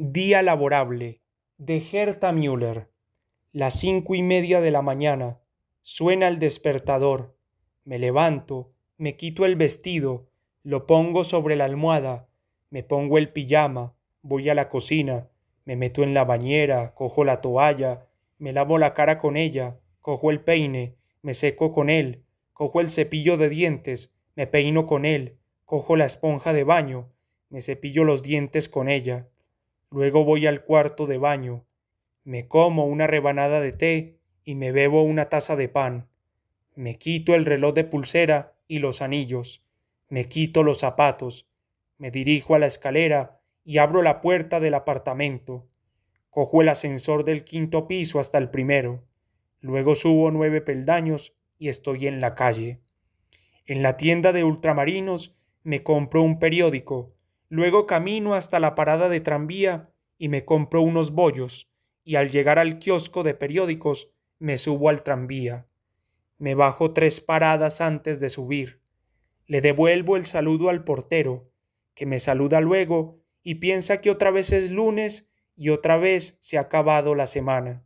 Día laborable de Gerta Müller. Las cinco y media de la mañana. Suena el despertador. Me levanto, me quito el vestido, lo pongo sobre la almohada, me pongo el pijama, voy a la cocina, me meto en la bañera, cojo la toalla, me lavo la cara con ella, cojo el peine, me seco con él, cojo el cepillo de dientes, me peino con él, cojo la esponja de baño, me cepillo los dientes con ella Luego voy al cuarto de baño, me como una rebanada de té y me bebo una taza de pan. Me quito el reloj de pulsera y los anillos, me quito los zapatos, me dirijo a la escalera y abro la puerta del apartamento. Cojo el ascensor del quinto piso hasta el primero. Luego subo nueve peldaños y estoy en la calle. En la tienda de ultramarinos me compro un periódico Luego camino hasta la parada de tranvía y me compro unos bollos, y al llegar al kiosco de periódicos me subo al tranvía. Me bajo tres paradas antes de subir. Le devuelvo el saludo al portero, que me saluda luego y piensa que otra vez es lunes y otra vez se ha acabado la semana.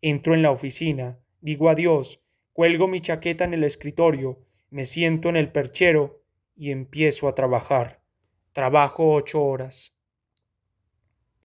Entro en la oficina, digo adiós, cuelgo mi chaqueta en el escritorio, me siento en el perchero y empiezo a trabajar. Trabajo ocho horas.